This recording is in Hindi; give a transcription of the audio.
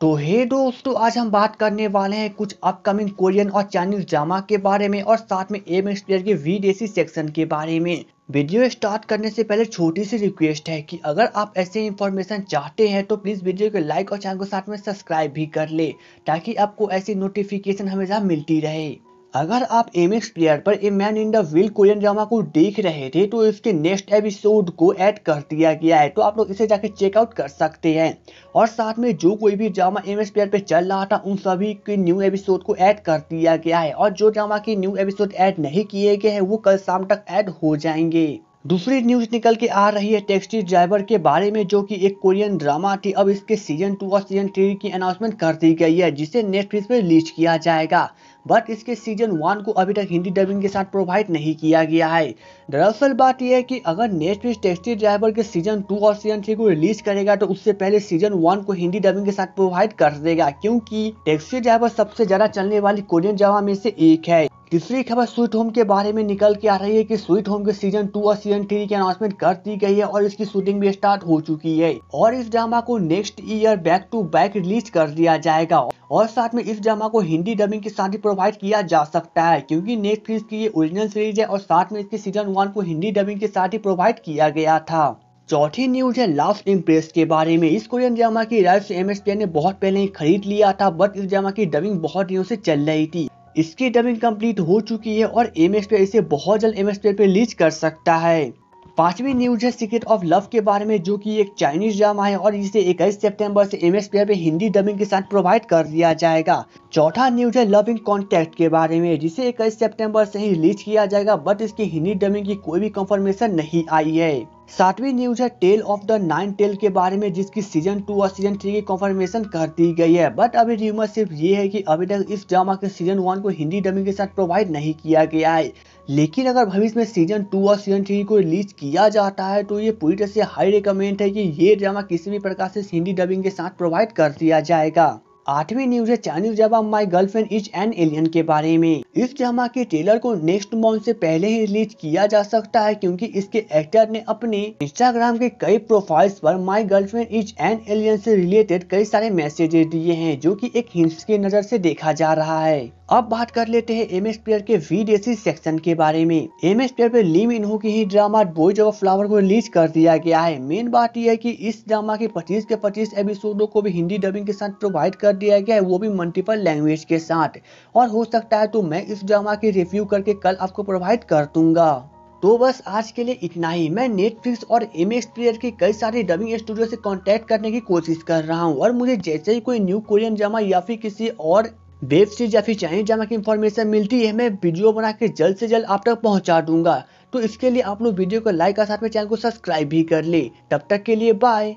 तो हे दोस्तों आज हम बात करने वाले हैं कुछ अपकमिंग कोरियन और चाइनीज ड्रामा के बारे में और साथ में एम एक्सपेयर के विदेशी सेक्शन के बारे में वीडियो स्टार्ट करने से पहले छोटी सी रिक्वेस्ट है कि अगर आप ऐसे इन्फॉर्मेशन चाहते हैं तो प्लीज़ वीडियो को लाइक और चैनल को साथ में सब्सक्राइब भी कर ले ताकि आपको ऐसी नोटिफिकेशन हमेशा मिलती रहे अगर आप एम एक्स प्लेयर पर a man in the veil Korean drama को देख रहे थे तो इसके नेक्स्ट एपिसोड को ऐड कर दिया गया है तो आप लोग इसे जाके चेकआउट कर सकते हैं और साथ में जो कोई भी ड्रामा एम एक्स प्लेयर पर चल रहा था उन सभी के न्यू एपिसोड को ऐड कर दिया गया है और जो ड्रामा के न्यू एपिसोड ऐड नहीं किए गए हैं वो कल शाम तक ऐड हो जाएंगे दूसरी न्यूज निकल के आ रही है टैक्सी ड्राइवर के बारे में जो कि एक कोरियन ड्रामा थी अब इसके सीजन टू और सीजन थ्री की अनाउंसमेंट कर दी गई है जिसे नेटफ्लिक्स पर रिलीज किया जाएगा बट इसके सीजन वन को अभी तक हिंदी डबिंग के साथ प्रोवाइड नहीं किया गया है दरअसल बात यह है कि अगर नेटफ्लिक्स टेक्सी ड्राइवर के सीजन टू और सीजन थ्री को रिलीज करेगा तो उससे पहले सीजन वन को हिंदी डबिंग के साथ प्रोवाइड कर देगा क्योंकि टैक्सी ड्राइवर सबसे ज्यादा चलने वाली कोरियन ड्रामा में से एक है तीसरी खबर स्वीट होम के बारे में निकल के आ रही है कि स्वीट होम के सीजन टू और सीजन थ्री की अनाउंसमेंट कर दी गई है और इसकी शूटिंग भी स्टार्ट हो चुकी है और इस ड्रामा को next year back to back release कर दिया जाएगा और साथ में इस ड्रामा को हिंदी डबिंग के साथ ही प्रोवाइड किया जा सकता है क्योंकि नेटफ्लिक्स की ये ओरिजिनल सीरीज है और साथ में इसके सीजन वन को हिंदी डबिंग के साथ ही प्रोवाइड किया गया था चौथी न्यूज है लास्ट इम्प्रेस के बारे में इस कोरियन ड्रामा की राइट्स एमएसपीएन ने बहुत पहले ही खरीद लिया था बट इस ड्रामा की डबिंग बहुत दिनों से चल रही थी इसकी डबिंग कंप्लीट हो चुकी है और एम इसे बहुत जल्द एम पे रिलीज कर सकता है पांचवी न्यूज है सीक्रेट ऑफ लव के बारे में जो कि एक चाइनीज ड्रामा है और इसे इक्कीस सितंबर से एम एस पे हिंदी डबिंग के साथ प्रोवाइड कर दिया जाएगा चौथा न्यूज है लव इन के बारे में जिसे इक्कीस सितंबर से ही रिलीज किया जाएगा बट इसकी हिंदी डबिंग की कोई भी कंफर्मेशन नहीं आई है सातवीं न्यूज है tale of the nine tail के बारे में जिसकी सीजन टू और सीजन थ्री की कंफर्मेशन कर दी गई है बट अभी र्यूमर सिर्फ ये है कि अभी तक इस ड्रामा के सीजन वन को हिंदी डबिंग के साथ प्रोवाइड नहीं किया गया है लेकिन अगर भविष्य में सीजन टू और सीजन थ्री को रिलीज किया जाता है तो ये पूरी तरह से हाई रिकमेंड है कि ये ड्रामा किसी भी प्रकार से हिंदी डबिंग के साथ प्रोवाइड कर दिया जाएगा आठवीं न्यूज है Chinese drama my girlfriend is an alien के बारे में इस ड्रामा के ट्रेलर को नेक्स्ट मंथ से पहले ही रिलीज किया जा सकता है क्योंकि इसके एक्टर ने अपने इंस्टाग्राम के कई प्रोफाइल्स पर my girlfriend is an alien से रिलेटेड कई सारे मैसेजेस दिए हैं जो कि एक हिंस की नजर से देखा जा रहा है अब बात कर लेते हैं एम एस प्लेयर के वीडेसी सेक्शन के बारे में एम एस प्लेयर पे लिम इनहो की ही ड्रामा बॉयज ऑफ फ्लावर को रिलीज कर दिया गया है मेन बात यह है कि इस ड्रामा के 25 के 25 एपिसोडों को भी हिंदी डबिंग के साथ प्रोवाइड कर कर दिया गया है वो भी मल्टीपल लैंग्वेज के साथ और हो सकता है तो मैं इस ड्रामा की रिव्यू करके कल आपको प्रोवाइड कर दूंगा तो बस आज के लिए इतना ही मैं नेटफ्लिक्स और एम एक्स प्लेयर के कई सारे डबिंग स्टूडियो से कांटेक्ट करने की कोशिश कर रहा हूं और मुझे जैसे ही कोई न्यू कोरियन जमा या फिर किसी और वेब सीरीज या फिर चाइनीज जमा की इन्फॉर्मेशन मिलती है मैं वीडियो बना के जल्द से जल्द आप तक पहुंचा दूंगा तो इसके लिए आप लोग वीडियो को लाइक और साथ में चैनल को सब्सक्राइब भी कर ले तब तक के लिए बाय